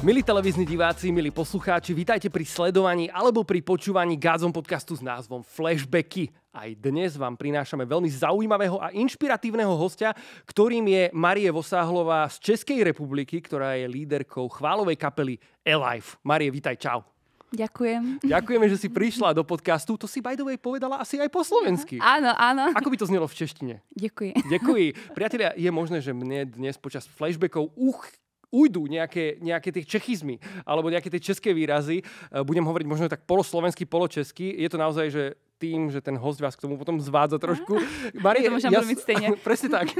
Milí televizní diváci, milí poslucháči, vítajte pri sledovaní alebo pri počúvaní Gazon podcastu s názvom Flashbacky. Aj dnes vám prinášame veľmi zaujímavého a inšpiratívneho hostia, ktorým je Marie Vosáhlová z Českej republiky, ktorá je líderkou chválovej kapely Alive. Marie, vítaj, čau. Ďakujem. Ďakujeme, že si prišla do podcastu. To si by the way povedala asi aj po slovensky. Áno, áno. Ako by to znelo v češtine? Děkuji. Děkuji. Priatelia, je možné, že mne dnes počas flashbackov uch, ujdu nejaké, nejaké tých čechizmy alebo nejaké tie české výrazy, eh, budem hovoriť možno tak poloslovenský poločesky. Je to naozaj, že tým, že ten host vás k tomu potom zvádza trošku. Ah, Marie, to možná ja, mít stejně. Presne tak.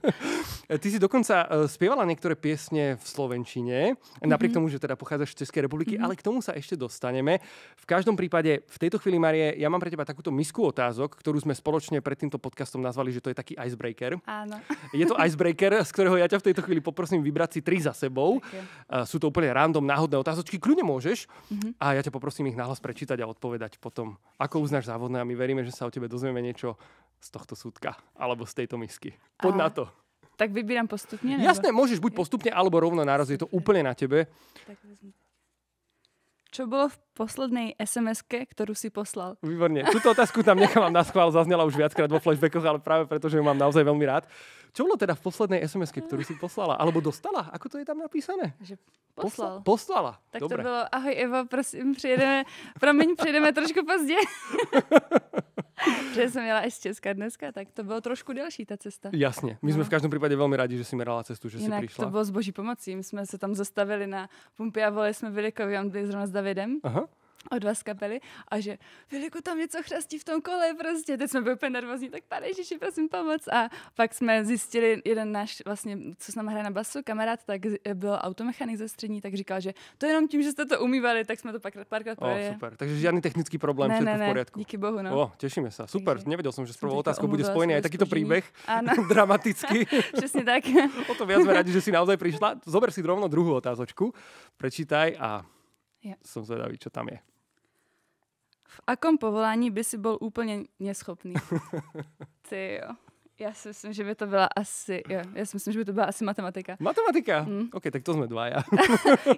Ty si dokonca spievala eh, niektoré piesne v Slovenčine, mm-hmm. napriek mhm. tomu, že teda pochádzaš z Českej republiky, mm-hmm. ale k tomu sa ešte dostaneme. V každom prípade, v tejto chvíli, Marie, ja mám pre teba takúto misku otázok, ktorú sme spoločne pred týmto podcastom nazvali, že to je taký icebreaker. Áno. Je to icebreaker, z ktorého ja ťa v tejto chvíli poprosím vybrať si tri za sebou. Eh, jsou Sú to úplne random, náhodné otázočky, kľudne môžeš. Mm-hmm. A ja ťa poprosím ich nahlas prečítať a odpovedať potom, ako uznáš za závodné a my veríme, že sa o tebe dozvieme niečo z tohto súdka alebo z tejto misky. Poď a... na to. Tak vybírám postupně? Nebo? Jasné, můžeš buď postupně, alebo rovno naraz, je to úplně na tebe. Tak vezmi Čo bylo v poslednej sms kterou si poslal? Výborně. Tuto otázku tam nechám na schvál, zazněla už viackrát vo flashbackoch, ale právě protože že ju mám naozaj velmi rád. Čo bylo teda v poslednej sms kterou si poslala? Alebo dostala? Ako to je tam napísané? Že poslal. poslala. Tak Dobre. to bylo, ahoj Eva, prosím, přijedeme, promiň, přijedeme trošku pozdě. že jsem jela i z Česka dneska, tak to bylo trošku delší ta cesta. Jasně, my jsme no. v každém případě velmi rádi, že si měla cestu, že Jinak si přišla. to bylo s boží pomocí, my jsme se tam zastavili na pumpě a volili jsme Vilikovi, on byl zrovna s Davidem. Aha. Od vás kapely a že Viliku tam něco chrastí v tom kole prostě, teď jsme byli úplně nervózní, tak pane Ježiši, prosím pomoc a pak jsme zjistili, jeden náš vlastně, co s námi hraje na basu, kamarád, tak byl automechanik ze střední, tak říkal, že to jenom tím, že jste to umývali, tak jsme to pak párkrát oh, super, takže žádný technický problém, ne, ne, ne, v pořádku. díky bohu, no. Oh, těšíme se, super, takže, nevěděl jsem, že s prvou otázkou bude spojený, je taky to příběh, dramatický. Přesně tak. o to viac jsme rádi, že si naozaj přišla. Zober si rovno druhou otázočku, prečítaj a ja. som zvedavý, čo tam je. V akom povolání by si byl úplně neschopný? Ty jo. Já si myslím, že by to byla asi, jo, já si myslím, že by to byla asi matematika. Matematika? Mm. OK, tak to jsme dva, já.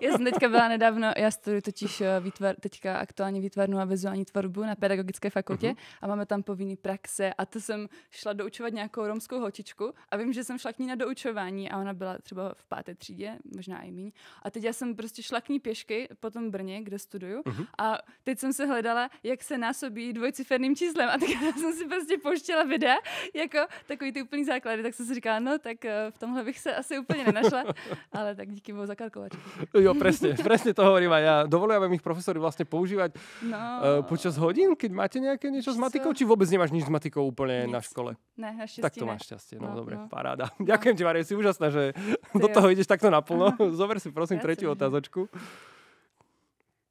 já jsem teďka byla nedávno, já studuji totiž eh, výtvar, teďka aktuálně výtvarnou a vizuální tvorbu na pedagogické fakultě uh-huh. a máme tam povinný praxe a to jsem šla doučovat nějakou romskou holčičku a vím, že jsem šla k ní na doučování a ona byla třeba v páté třídě, možná i míň. A teď já jsem prostě šla k ní pěšky po tom Brně, kde studuju uh-huh. a teď jsem se hledala, jak se násobí dvojciferným číslem a tak jsem si prostě pouštěla videa, jako takový ty úplný základy, tak jsem si říkala, no tak eh, v tomhle bych se asi úplně nenašla, ale tak díky bohu za kalkulačky. jo, přesně, přesně to hovorím a dovolím, aby mých profesori vlastně používat no, uh, počas hodin, keď máte nějaké něco s matikou, či vůbec nemáš nic s matikou úplně nic. na škole? Ne, naštěstí Tak to máš šťastie, no, no dobré, no. paráda. No. ti, Marie, si úžasná, že Ty do toho jdeš takto naplno. Zover si prosím třetí otázočku.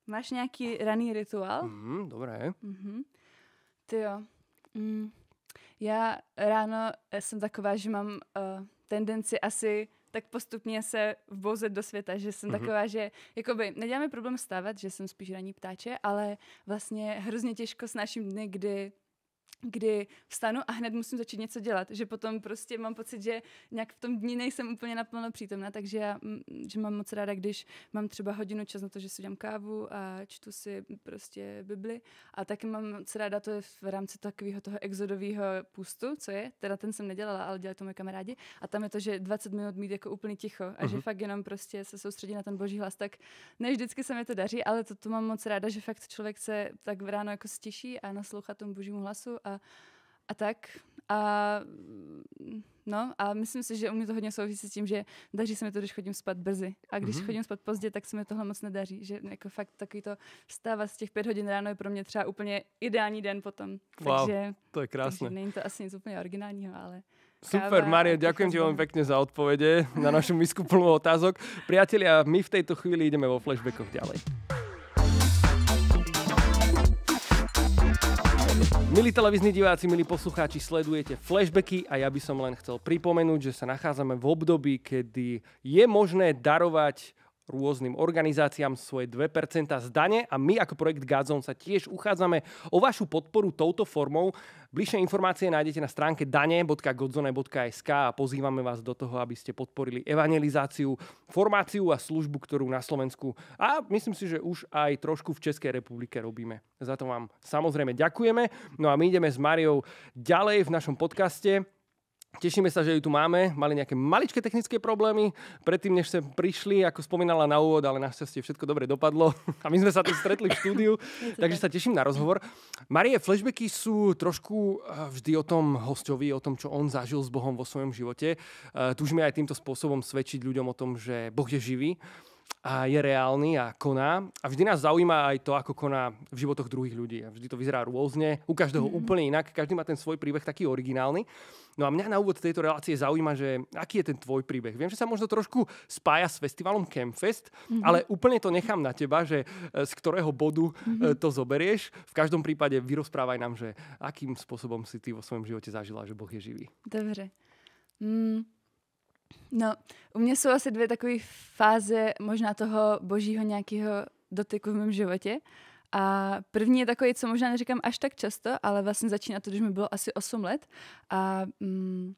Máš nějaký raný rituál? Mm, dobré. Mm-hmm. Ty jo. Mm. Já ráno eh, jsem taková, že mám uh, tendenci asi tak postupně se vbouzet do světa, že jsem mm-hmm. taková, že jakoby neděláme problém stávat, že jsem spíš raní ptáče, ale vlastně hrozně těžko snáším dny, kdy kdy vstanu a hned musím začít něco dělat, že potom prostě mám pocit, že nějak v tom dní nejsem úplně naplno přítomná, takže já mm, že mám moc ráda, když mám třeba hodinu čas na to, že si dělám kávu a čtu si prostě Bibli a taky mám moc ráda to je v rámci takového toho exodového půstu, co je, teda ten jsem nedělala, ale dělali to moje kamarádi a tam je to, že 20 minut mít jako úplně ticho a uh-huh. že mhm. fakt jenom prostě se soustředí na ten boží hlas, tak ne vždycky se mi to daří, ale to, to mám moc ráda, že fakt člověk se tak v ráno jako stěší a naslouchá tomu božímu hlasu a, a tak. A, no, a myslím si, že u mě to hodně souvisí s tím, že daří se mi to, když chodím spát brzy. A když mm-hmm. chodím spát pozdě, tak se mi tohle moc nedaří. Že jako fakt takový to vstávat z těch pět hodin ráno je pro mě třeba úplně ideální den potom. Wow, takže, to je krásné. Takže není to asi nic úplně originálního, ale... Super, Mario, ďakujem ti veľmi pekne za odpovede na našu misku plnú otázok. Priatelia, my v tejto chvíli ideme vo flashbackoch ďalej. Milí televizní diváci, milí poslucháči, sledujete flashbacky a ja by som len chcel pripomenúť, že sa nachádzame v období, kedy je možné darovať rôznym organizáciám svoje 2% z dane a my ako projekt Gazon sa tiež uchádzame o vašu podporu touto formou. Bližšie informácie nájdete na stránke dane.godzone.sk a pozývame vás do toho, aby ste podporili evangelizáciu, formáciu a službu, ktorú na Slovensku a myslím si, že už aj trošku v Českej republike robíme. Za to vám samozrejme ďakujeme. No a my ideme s Mariou ďalej v našom podcaste. Tešíme sa, že ju tu máme. Mali nejaké maličké technické problémy predtým, než sme prišli, ako spomínala na úvod, ale našťastie všetko dobre dopadlo. A my sme sa tu stretli v štúdiu, takže sa teším na rozhovor. Marie, flashbacky sú trošku eh, vždy o tom hostovi, o tom, čo on zažil s Bohom vo svojom živote. Eh, Túžime aj týmto spôsobom svedčiť ľuďom o tom, že Boh je živý a je reálny a koná. A vždy nás zaujíma aj to, ako koná v životoch druhých ľudí. A vždy to vyzerá rôzne, u každého mm-hmm. úplne inak, každý má ten svoj príbeh taký originálny. No a mňa na úvod tejto relácie zaujíma, že aký je ten tvoj príbeh. Viem, že sa možno trošku spája s festivalom Campfest, mm-hmm. ale úplne to nechám na teba, že e, z ktorého bodu mm-hmm. to zoberieš. V každom prípade vyrozprávaj nám, že akým spôsobom si ty vo svojom živote zažila, že Boh je živý. Dobře. Mm. No, u mě jsou asi dvě takové fáze možná toho božího nějakého dotyku v mém životě. A první je takový, co možná neříkám až tak často, ale vlastně začíná to, když mi bylo asi 8 let. A mm,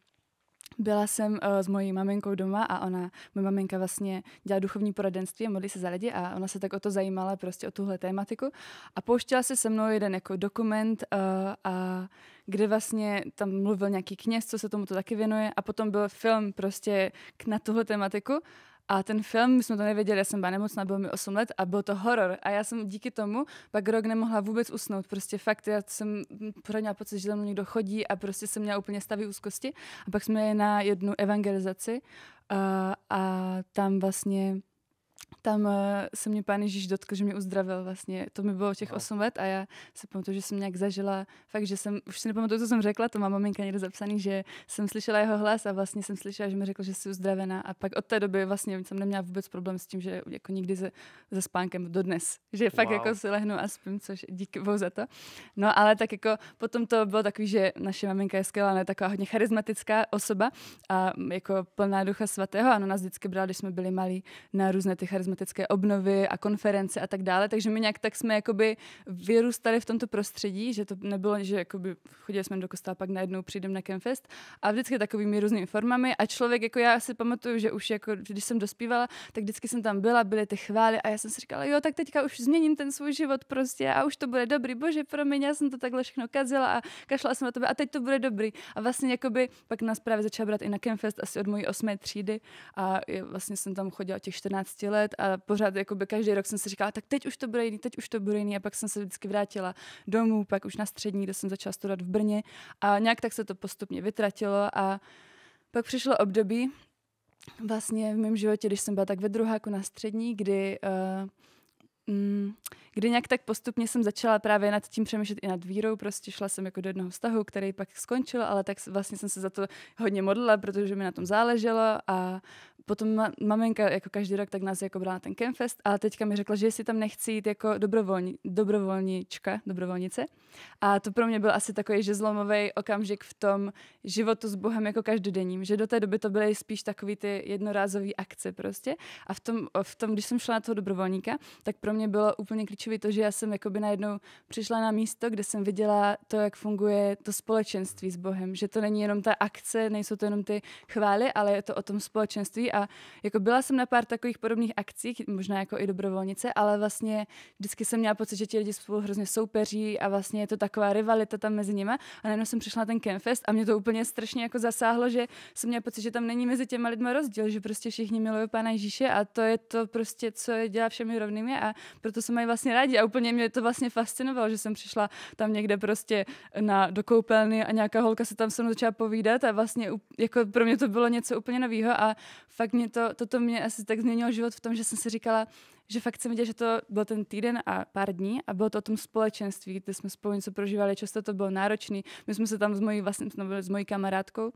byla jsem uh, s mojí maminkou doma a ona, moje maminka vlastně dělá duchovní poradenství a modlí se za lidi a ona se tak o to zajímala, prostě o tuhle tématiku a pouštěla si se mnou jeden jako dokument uh, a kde vlastně tam mluvil nějaký kněz, co se tomu to taky věnuje a potom byl film prostě na tuhle tématiku a ten film, my jsme to nevěděli, já jsem byla nemocná, bylo mi 8 let a byl to horor. A já jsem díky tomu pak rok nemohla vůbec usnout. Prostě fakt, já jsem pro měla pocit, že tam někdo chodí a prostě jsem měla úplně stavy úzkosti. A pak jsme jeli na jednu evangelizaci a, a tam vlastně tam eh, se mě pán Ježíš dotkl, že mě uzdravil vlastně. To mi bylo těch no. 8 let a já se pamatuju, že jsem nějak zažila fakt, že jsem, už si nepamatuju, co jsem řekla, to má maminka někde zapsaný, že jsem slyšela jeho hlas a vlastně jsem slyšela, že mi řekl, že jsi uzdravená a pak od té doby vlastně jsem neměla vůbec problém s tím, že jako nikdy se, se spánkem dodnes, že wow. fakt jako se lehnu a spím, což díky bohu za to. No ale tak jako potom to bylo takový, že naše maminka je skvělá, ne taková hodně charismatická osoba a jako plná ducha svatého, ano nás vždycky brala, když jsme byli malí na různé ty charismatické obnovy a konference a tak dále, takže my nějak tak jsme jakoby vyrůstali v tomto prostředí, že to nebylo, že jakoby chodili jsme do kostela, pak najednou přijdeme na Campfest a vždycky takovými různými formami a člověk, jako já si pamatuju, že už jako, když jsem dospívala, tak vždycky jsem tam byla, byly ty chvály a já jsem si říkala, jo, tak teďka už změním ten svůj život prostě a už to bude dobrý, bože, promiň, já jsem to takhle všechno kazila a kašla jsem na tebe a teď to bude dobrý. A vlastně jakoby pak nás právě začala brát i na Campfest asi od mojí osmé třídy a vlastně jsem tam chodila těch 14 let let a pořád jakoby každý rok jsem si říkala, tak teď už to bude jiný, teď už to bude jiný a pak jsem se vždycky vrátila domů, pak už na střední, kde jsem začala studovat v Brně a nějak tak se to postupně vytratilo a pak přišlo období vlastně v mém životě, když jsem byla tak ve druháku na střední, kdy uh, Mm, kdy nějak tak postupně jsem začala právě nad tím přemýšlet i nad vírou, prostě šla jsem jako do jednoho vztahu, který pak skončil, ale tak vlastně jsem se za to hodně modlila, protože mi na tom záleželo a potom ma- maminka jako každý rok tak nás jako brala na ten Campfest a teďka mi řekla, že si tam nechci jít jako dobrovolni, dobrovolnička, dobrovolnice a to pro mě byl asi takový, že zlomový okamžik v tom životu s Bohem jako každodenním, že do té doby to byly spíš takový ty jednorázové akce prostě a v tom, v tom, když jsem šla na toho dobrovolníka, tak pro mě bylo úplně klíčové to, že já jsem jakoby najednou přišla na místo, kde jsem viděla to, jak funguje to společenství s Bohem. Že to není jenom ta akce, nejsou to jenom ty chvály, ale je to o tom společenství. A jako byla jsem na pár takových podobných akcích, možná jako i dobrovolnice, ale vlastně vždycky jsem měla pocit, že ti lidi spolu hrozně soupeří a vlastně je to taková rivalita tam mezi nimi. A najednou jsem přišla na ten Campfest a mě to úplně strašně jako zasáhlo, že jsem měla pocit, že tam není mezi těma lidma rozdíl, že prostě všichni milují Pana Ježíše a to je to prostě, co je dělá všemi rovnými a proto se mají vlastně rádi. A úplně mě to vlastně fascinovalo, že jsem přišla tam někde prostě na, dokoupelny a nějaká holka se tam se mnou začala povídat a vlastně jako pro mě to bylo něco úplně nového a fakt mě to, toto mě asi tak změnilo život v tom, že jsem si říkala, že fakt jsem viděla, že to byl ten týden a pár dní a bylo to o tom společenství, kde jsme spolu něco prožívali, často to bylo náročné. My jsme se tam s mojí, vlastně, s mojí kamarádkou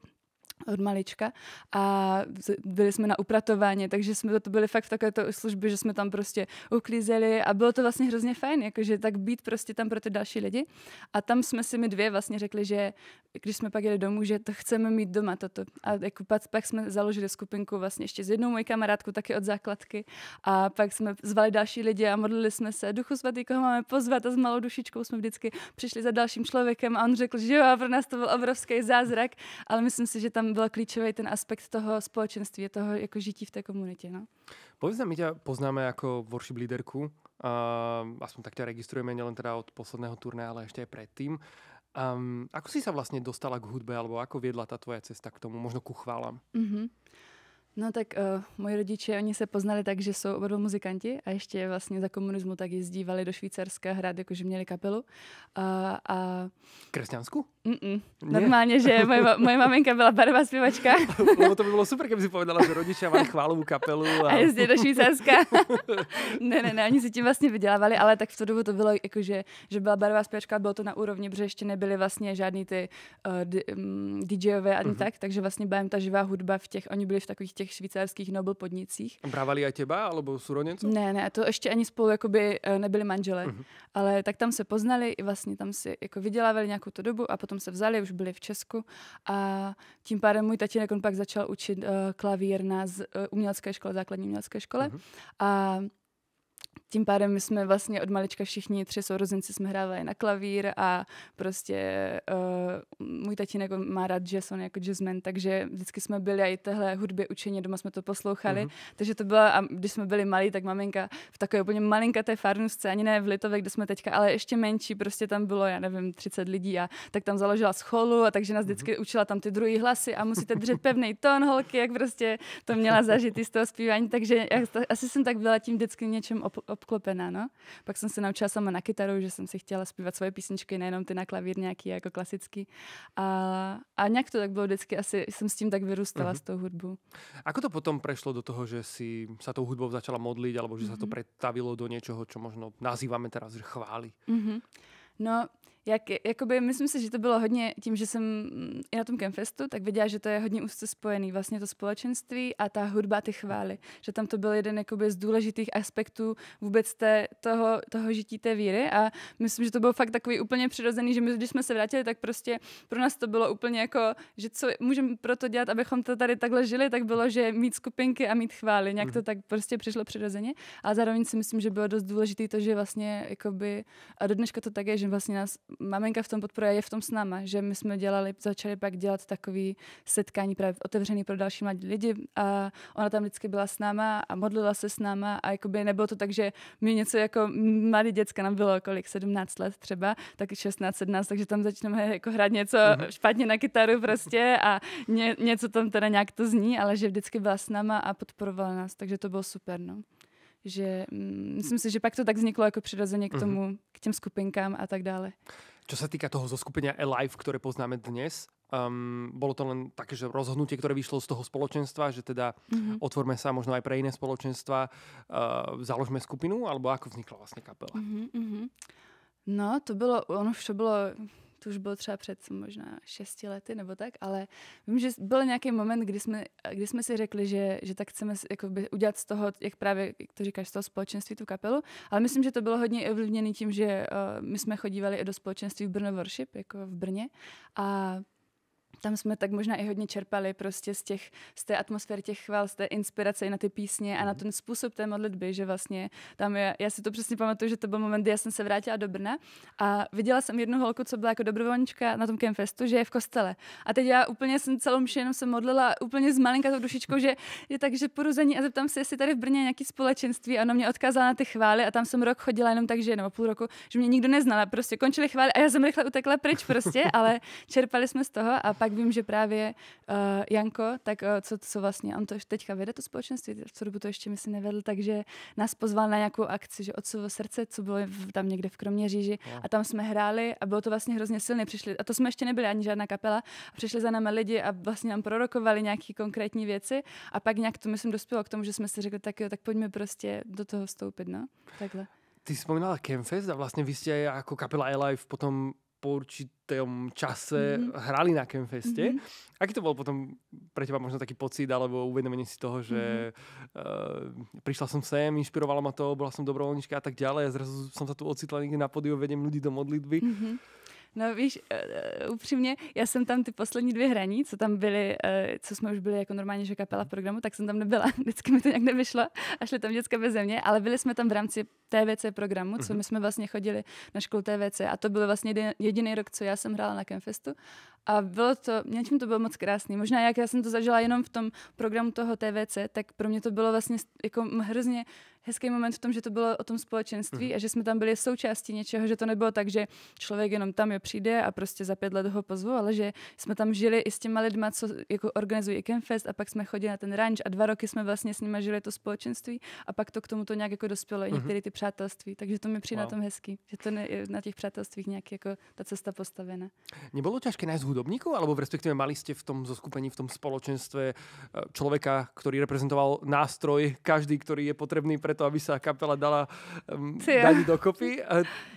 od malička a byli jsme na upratování, takže jsme to byli fakt v takovéto službě, že jsme tam prostě uklízeli a bylo to vlastně hrozně fajn, jakože tak být prostě tam pro ty další lidi. A tam jsme si my dvě vlastně řekli, že když jsme pak jeli domů, že to chceme mít doma toto. A jako pak, jsme založili skupinku vlastně ještě s jednou mojí kamarádkou, taky od základky. A pak jsme zvali další lidi a modlili jsme se, duchu svatý, koho máme pozvat a s malou dušičkou jsme vždycky přišli za dalším člověkem a on řekl, že jo, a pro nás to byl obrovský zázrak, ale myslím si, že tam byl klíčový ten aspekt toho společenství, toho jako žití v té komunitě. No. Povedz my tě poznáme jako worship líderku, Uh, aspoň tak tě registrujeme nejen teda od posledného turné, ale ještě je předtím. Um, ako si se vlastně dostala k hudbe, alebo ako viedla ta tvoje cesta k tomu, možno ku chválám? Mm-hmm. No tak uh, moji rodiče, oni se poznali tak, že jsou oba dva muzikanti a ještě vlastně za komunismu tak jezdívali do Švýcarska hrát, jakože měli kapelu. Uh, a... Kresťansku? Mm-mm. Normálně, že moje, moje maminka byla barová zpěvačka. no, to by bylo super, kdyby si povedala, že rodiče mají chválovou kapelu. A, a jezdí do Švýcarska. ne, ne, ne, oni si tím vlastně vydělávali, ale tak v tu dobu to bylo, jako, že, že byla barová zpěvačka, bylo to na úrovni, protože ještě nebyly vlastně žádný ty uh, d, um, mm, DJové ani mm-hmm. tak, takže vlastně byla jim ta živá hudba v těch, oni byli v takových těch švýcarských nobel podnicích. Brávali a těba, alebo suro Ne, ne, to ještě ani spolu jakoby, eh, nebyli manžele, mm-hmm. ale tak tam se poznali i vlastně tam si jako vydělávali nějakou tu dobu a potom potom se vzali, už byli v Česku a tím pádem můj tatínek on pak začal učit uh, klavír na z, uh, umělecké škole, základní umělecké škole uh-huh. a tím pádem my jsme vlastně od malička všichni tři sourozenci jsme hrávali na klavír a prostě uh, můj tatínek má rád jazz, on je jako jazzman, takže vždycky jsme byli a i téhle hudbě učení, doma jsme to poslouchali, mm-hmm. takže to bylo. a když jsme byli malí, tak maminka v takové úplně malinkaté farnusce, ani ne v Litově, kde jsme teďka, ale ještě menší, prostě tam bylo, já nevím, 30 lidí a tak tam založila scholu a takže nás vždycky mm-hmm. učila tam ty druhý hlasy a musíte držet pevný tón, holky, jak prostě to měla zažitý z toho zpívání, takže já, asi jsem tak byla tím vždycky něčem obklopená, no. Pak jsem se naučila sama na kytaru, že jsem si chtěla zpívat svoje písničky, nejenom ty na klavír nějaký jako klasický. A, a nějak to tak bylo vždycky, asi jsem s tím tak vyrůstala mm-hmm. s tou hudbou. Ako to potom prešlo do toho, že si sa tou hudbou začala modlit, alebo že mm-hmm. sa to mhm. pretavilo do něčeho, čo možno nazýváme teraz, že chvály? Mm-hmm. No, jak, jakoby, myslím si, že to bylo hodně tím, že jsem mm, i na tom Campfestu, tak viděla, že to je hodně úzce spojený vlastně to společenství a ta hudba ty chvály. Že tam to byl jeden jakoby, z důležitých aspektů vůbec té, toho, toho žití té víry a myslím, že to bylo fakt takový úplně přirozený, že my, když jsme se vrátili, tak prostě pro nás to bylo úplně jako, že co můžeme pro to dělat, abychom to tady takhle žili, tak bylo, že mít skupinky a mít chvály. Nějak to mhm. tak prostě přišlo přirozeně. A zároveň si myslím, že bylo dost důležité to, že vlastně jakoby, a do dneška to tak je, že vlastně nás maminka v tom podporuje, je v tom s náma, že my jsme dělali, začali pak dělat takový setkání právě otevřený pro další mladí lidi a ona tam vždycky byla s náma a modlila se s náma a jakoby nebylo to tak, že mi něco jako mladý děcka nám bylo kolik, 17 let třeba, tak 16, 17, takže tam začneme jako hrát něco mm-hmm. špatně na kytaru prostě a ně, něco tam teda nějak to zní, ale že vždycky byla s náma a podporovala nás, takže to bylo super, no že mm, myslím si, že pak to tak vzniklo jako přirozeně k mhm. tomu, mm-hmm. k těm skupinkám a tak dále. Co se týká toho zoskupenia Alive, které poznáme dnes, um, bolo to len také, že rozhodnutie, ktoré vyšlo z toho spoločenstva, že teda mm-hmm. otvorme sa možno aj pre iné spoločenstva, uh, založme skupinu, alebo ako vznikla vlastne kapela? Mm-hmm. No, to bylo, ono už to bylo to už bylo třeba před možná šesti lety nebo tak, ale vím, že byl nějaký moment, kdy jsme, kdy jsme si řekli, že, že tak chceme jakoby, udělat z toho, jak právě, jak to říkáš, z toho společenství tu kapelu, ale myslím, že to bylo hodně ovlivněné tím, že uh, my jsme chodívali i do společenství v Brno Worship, jako v Brně a tam jsme tak možná i hodně čerpali prostě z, těch, z té atmosféry těch chval, z té inspirace i na ty písně a na mhm. ten způsob té modlitby, že vlastně tam je, já si to přesně pamatuju, že to byl moment, kdy já jsem se vrátila do Brna a viděla jsem jednu holku, co byla jako dobrovolnička na tom Kemfestu, že je v kostele. A teď já úplně jsem celou mši jenom se modlila úplně s malinkatou dušičkou, že je takže poruzení a zeptám se, jestli tady v Brně je nějaký společenství a ona mě odkázala na ty chvály a tam jsem rok chodila jenom tak, že nebo půl roku, že mě nikdo neznala, prostě končili chvály a já jsem rychle utekla pryč prostě, ale čerpali jsme z toho a pak vím, že právě uh, Janko, tak uh, co, co vlastně, on to teďka vede to společenství, v tu dobu to ještě mi si nevedl, takže nás pozval na nějakou akci, že od svého srdce, co bylo v, tam někde v Kroměříži no. a tam jsme hráli a bylo to vlastně hrozně silné. Přišli, a to jsme ještě nebyli ani žádná kapela, a přišli za námi lidi a vlastně nám prorokovali nějaké konkrétní věci a pak nějak to, myslím, dospělo k tomu, že jsme si řekli, tak jo, tak pojďme prostě do toho vstoupit, no, takhle. Ty jsi vzpomínala Campfest a vlastně vy jste jako kapela Alive potom po určitom čase mm-hmm. hrali na Kemfeste. Mm-hmm. Aký to bol potom pre teba možno taký pocit alebo uvedomenie si toho, že mm-hmm. uh, prišla som sem, inšpirovala ma to, bola som dobrovoľnička a tak ďalej a zrazu som sa tu ocitla niekde na podiu, vedem ľudí do modlitby. Mm-hmm No víš, uh, upřímně, já jsem tam ty poslední dvě hraní, co tam byly, uh, co jsme už byli jako normálně, že kapela v programu, tak jsem tam nebyla. Vždycky mi to nějak nevyšlo a šli tam děcka bez země. ale byli jsme tam v rámci TVC programu, co mhm. my jsme vlastně chodili na školu TVC a to byl vlastně jediný rok, co já jsem hrála na Campfestu a bylo to, něčím to bylo moc krásný. Možná jak já jsem to zažila jenom v tom programu toho TVC, tak pro mě to bylo vlastně jako hrozně hezký moment v tom, že to bylo o tom společenství mm. a že jsme tam byli součástí něčeho, že to nebylo tak, že člověk jenom tam je přijde a prostě za pět let ho pozvu, ale že jsme tam žili i s těma lidma, co jako organizují Campfest a pak jsme chodili na ten ranch a dva roky jsme vlastně s nimi žili to společenství a pak to k tomu to nějak jako dospělo, mm. některé ty přátelství, takže to mi přijde wow. na tom hezký, že to ne, je na těch přátelstvích nějak jako ta cesta postavena. Nebylo těžké najít hudobníkov, alebo v respektive mali ste v tom zoskupení, v tom spoločenstve eh, človeka, ktorý reprezentoval nástroj, každý, ktorý je potrebný preto, aby sa kapela dala ehm, dať dokopy.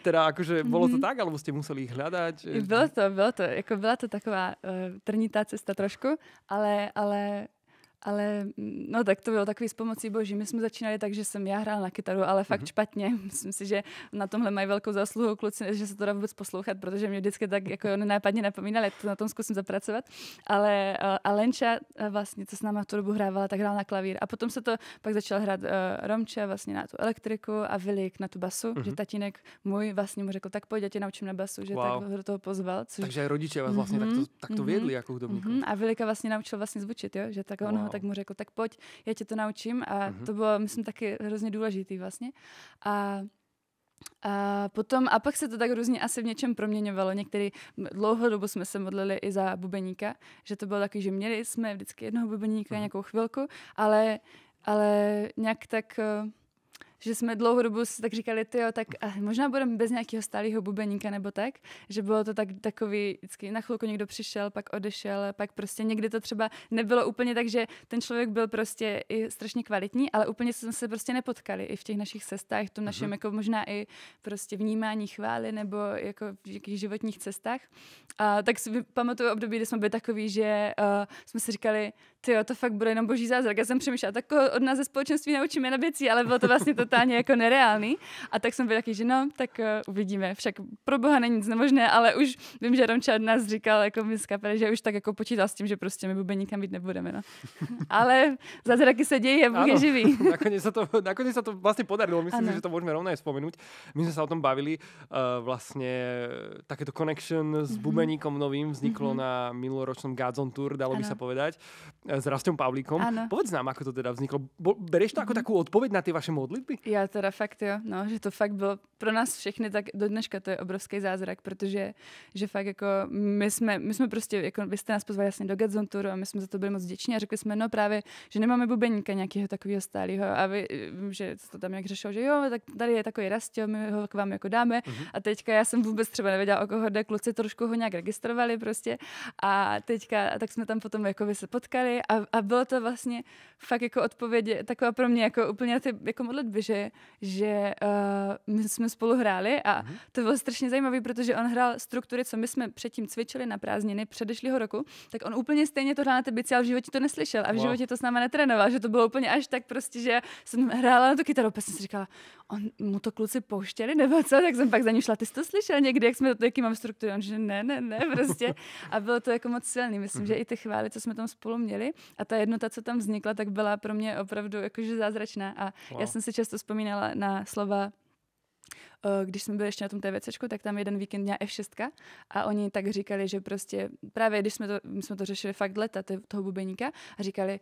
Teda akože bolo to mhm. tak, alebo ste museli ich hľadať? Bylo to, bylo to. Jako byla to taková uh, trnitá cesta trošku, ale, ale ale mm, no tak to bylo takový s pomocí boží. My jsme začínali tak, že jsem já hrál na kytaru, ale fakt mm-hmm. špatně. Myslím si, že na tomhle mají velkou zásluhu kluci, že se to dá vůbec poslouchat, protože mě vždycky tak jako nenápadně napomínali, to na tom zkusím zapracovat. Ale a Lenča vlastně, co s náma v tu dobu hrávala, tak hrál na klavír. A potom se to pak začal hrát uh, e, Romče vlastně na tu elektriku a Vilik na tu basu, mm-hmm. že mhm. tatínek můj vlastně mu řekl, tak pojď, já tě naučím na basu, že wow. tak ho do toho pozval. Což... Takže rodiče vás vlastně mm-hmm. tak to, tak to mm-hmm. vědli jako Mm-hmm. A Vilika vlastně naučil vlastně zvučit, jo? že tak on wow. ho tak mu řekl, tak pojď, já tě to naučím a mm-hmm. to bylo, myslím, taky hrozně důležitý vlastně. A a potom, a pak se to tak různě asi v něčem proměňovalo. Některý dlouho dobu jsme se modlili i za bubeníka, že to bylo taky, že měli jsme vždycky jednoho bubeníka mhm. nějakou chvilku, ale, ale nějak tak uh, že jsme dlouhodobu si tak říkali, ty jo, tak eh, možná budeme bez nějakého stálého bubeníka nebo tak, že bylo to tak, takový, vždycky na chvilku někdo přišel, pak odešel, pak prostě někdy to třeba nebylo úplně tak, že ten člověk byl prostě i strašně kvalitní, ale úplně jsme se prostě nepotkali i v těch našich cestách, v tom našem mm-hmm. jako možná i prostě vnímání chvály nebo jako v jakých životních cestách. A tak si pamatuju období, kdy jsme byli takový, že uh, jsme si říkali, ty jo, to fakt bude jenom boží zázrak. Já jsem přemýšlela, tak od nás ze společenství naučíme na věcí, ale bylo to vlastně to totálně jako nereálný. A tak jsem byl taky, že no, tak uh, uvidíme. Však pro boha není nic nemožné, ale už vím, že Romča nás říkal, jako my kapely, že už tak jako počítá s tím, že prostě my bubeníka nikam být nebudeme. No. ale zázraky se dějí a Bůh je živý. Nakonec se to, nakoniec sa to vlastně podarilo. Myslím ano. si, že to můžeme rovno vzpomenout. My jsme se o tom bavili. Uh, vlastně takéto connection s mm -hmm. bubeníkom novým vzniklo mm -hmm. na minuloročnom Gazon Tour, dalo ano. by sa povedať, eh, s Rastom Pavlíkom. Ano. Povedz nám, ako to teda vzniklo. bereš to mm -hmm. ako mhm. takú odpoveď na tie vaše modlitby? Já teda fakt jo, no, že to fakt bylo pro nás všechny, tak do dneška to je obrovský zázrak, protože že fakt jako my jsme, my jsme prostě, jako vy jste nás pozvali jasně do Gadzon Tour a my jsme za to byli moc vděční a řekli jsme, no právě, že nemáme bubeníka nějakého takového stálého a vy, vím, že to tam nějak řešil, že jo, tak tady je takový rastě, my ho k vám jako dáme uh-huh. a teďka já jsem vůbec třeba nevěděla, o koho jde, kluci trošku ho nějak registrovali prostě a teďka, a tak jsme tam potom jako by se potkali a, a bylo to vlastně fakt jako odpověď taková pro mě jako úplně ty jako modlitby, protože že uh, my jsme spolu hráli a mhm. to bylo strašně zajímavé, protože on hrál struktury, co my jsme předtím cvičili na prázdniny předešlého roku, tak on úplně stejně to hrál na té bici, ale v životě to neslyšel a v životě to s náma netrénoval, že to bylo úplně až tak prostě, že jsem hrála na tu kytaru, pak jsem si říkala, on mu to kluci pouštěli nebo co, tak jsem pak za ní šla, ty jsi to slyšel někdy, jak jsme to, jaký mám struktury, on že ne, ne, ne, prostě. A bylo to jako moc silný, myslím, mm-hmm. že mhm. i ty chvály, co jsme tam spolu měli a ta jednota, co tam vznikla, tak byla pro mě opravdu jakože zázračná a wow. já jsem si často často vzpomínala na slova když jsme byli ještě na tom TVC, tak tam jeden víkend měla F6 a oni tak říkali, že prostě právě když jsme to, my jsme to řešili fakt leta toho bubeníka a říkali,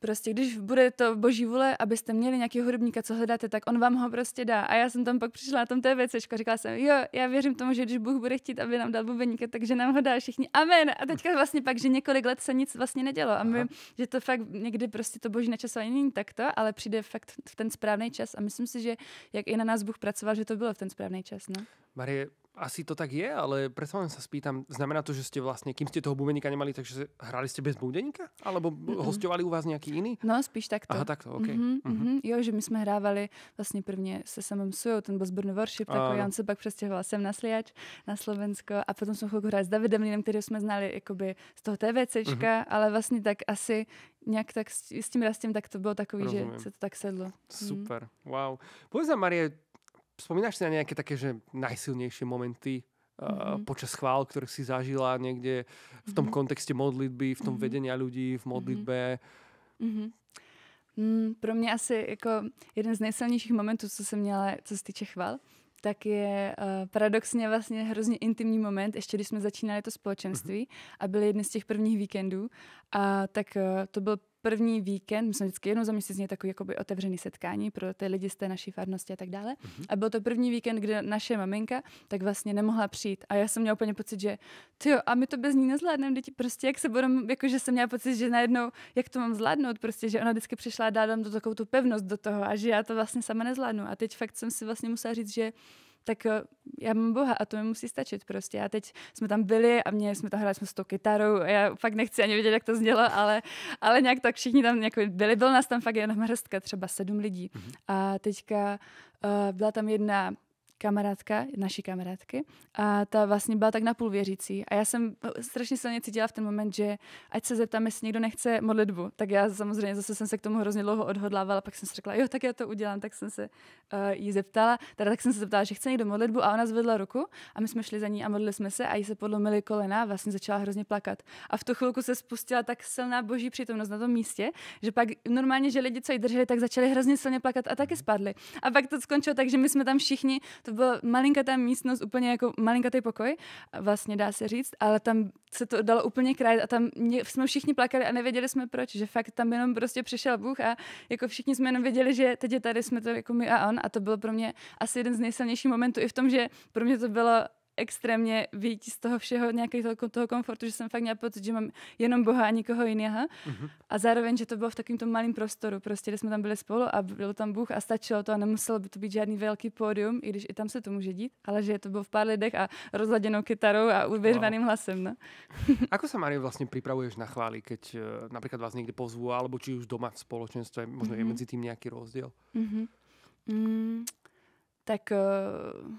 Prostě když bude to boží vůle, abyste měli nějakého hudebníka, co hledáte, tak on vám ho prostě dá. A já jsem tam pak přišla na tom té věcečko, říkala jsem, jo, já věřím tomu, že když Bůh bude chtít, aby nám dal bubeníka, takže nám ho dá všichni. Amen. A teďka vlastně pak, že několik let se nic vlastně nedělo. A my, že to fakt někdy prostě to boží načasování není takto, ale přijde fakt v ten správný čas. A myslím si, že jak i na nás Bůh pracoval, že to bylo v ten správný čas. No? Marie, asi to tak je, ale predsa len sa spýtam, znamená to, že ste vlastne, kým ste toho bubeníka nemali, takže hrali ste bez bubeníka? Alebo mm-hmm. hostovali u vás nějaký jiný? No, spíš takto. Aha, takto, OK. Mm-hmm, mm-hmm. Jo, že my jsme hrávali vlastně prvně se samým Sujou, ten byl z Brno Worship, takový, on no. se pak přestěhoval sem na Sliač, na Slovensko a potom jsme chvilku hráli s Davidem Línem, kterého jsme znali jakoby z toho TVCčka, mm-hmm. ale vlastně tak asi nějak tak s tím rastem, tak to bylo takový, Rozumím. že se to tak sedlo. Mhm. Super, mm. wow. Povedz Marie, Spomínaš si na nejaké také, že najsilnejšie momenty mm-hmm. počas chvál, ktoré si zažila niekde v tom mm-hmm. kontexte modlitby, v tom mm-hmm. vedení ľudí, v modlitbe? Mm-hmm. Mhm. Mm, pro mě asi jako jeden z nejsilnějších momentů, co jsem měla, co se týče chval, tak je uh, paradoxně vlastně hrozně intimní moment, ještě když jsme začínali to společenství mhm. a byly jedny z těch prvních víkendů, a tak uh, to byl první víkend, my jsme vždycky jednou za měsíc měli takový jakoby otevřený setkání pro ty lidi z té naší farnosti a tak dále. Mm-hmm. A byl to první víkend, kde naše maminka tak vlastně nemohla přijít. A já jsem měla úplně pocit, že ty a my to bez ní nezvládneme, děti prostě, jak se budeme, jakože jsem měla pocit, že najednou, jak to mám zvládnout, prostě, že ona vždycky přišla a dala to takovou tu pevnost do toho a že já to vlastně sama nezvládnu. A teď fakt jsem si vlastně musela říct, že tak eh, já mám Boha a to mi musí stačit prostě. A teď jsme tam byli a mě jsme tam hráli jsme s tou kytarou a já fakt nechci ani vědět, jak to znělo, ale, ale nějak tak všichni tam jako byli. Byl nás tam fakt jenom hrstka, třeba sedm lidí. Mhm. A teďka uh, byla tam jedna kamarádka, naší kamarádky, a ta vlastně byla tak napůl věřící. A já jsem no, strašně silně cítila v ten moment, že ať se zeptám, jestli někdo nechce modlitbu. Tak já samozřejmě zase jsem se k tomu hrozně dlouho odhodlávala, pak jsem si řekla, jo, tak já to udělám, tak jsem se uh, jí zeptala. Teda tak jsem se zeptala, že chce někdo modlitbu a ona zvedla ruku a my jsme šli za ní a modlili jsme se a jí se podlomily kolena a vlastně začala hrozně plakat. A v tu chvilku se spustila tak silná boží přítomnost na tom místě, že pak normálně, že lidi, co ji drželi, tak začali hrozně silně plakat a taky spadli. A pak to skončilo tak, že my jsme tam všichni to byla malinkatá místnost, úplně jako malinkatý pokoj, vlastně dá se říct, ale tam se to dalo úplně krajit a tam mě, jsme všichni plakali a nevěděli jsme proč, že fakt tam jenom prostě přišel Bůh a jako všichni jsme jenom věděli, že teď je tady, jsme to jako my a on a to bylo pro mě asi jeden z nejsilnějších momentů i v tom, že pro mě to bylo extrémně vyjít z toho všeho, nějakého toho, toho komfortu, že jsem fakt měla pocit, že mám jenom Boha a nikoho jiného. Mm-hmm. A zároveň, že to bylo v takovémto tom malém prostoru, prostě, kde jsme tam byli spolu a byl tam Bůh a stačilo to a nemuselo by to být žádný velký pódium, i když i tam se to může dít, ale že to bylo v pár lidech a rozladěnou kytarou a uvěřvaným wow. hlasem. No. Ako se, Mario, vlastně připravuješ na chváli, keď e, například vás někdy pozvu, alebo či už doma v společenství, možná mm-hmm. je mhm. mezi tím nějaký rozdíl? Mm-hmm. Mm, tak uh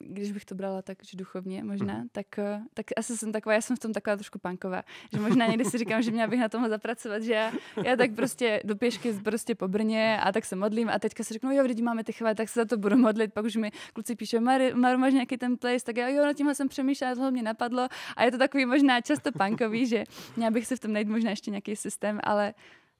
když bych to brala tak, že duchovně možná, mm. tak, eh, tak asi jsem taková, já jsem v tom taková trošku panková, že možná někdy si říkám, že měla bych na tomhle zapracovat, že já, já tak prostě do pěšky prostě po Brně a tak se modlím a teďka si řeknu, jo, když máme ty chvály, tak se za to budu modlit, pak už mi kluci píše, Maru, máš nějaký ten place, tak já, jo, na tímhle jsem přemýšlela, tohle mě napadlo a je to takový možná často pankový, že měla bych si v tom najít možná ještě nějaký systém, ale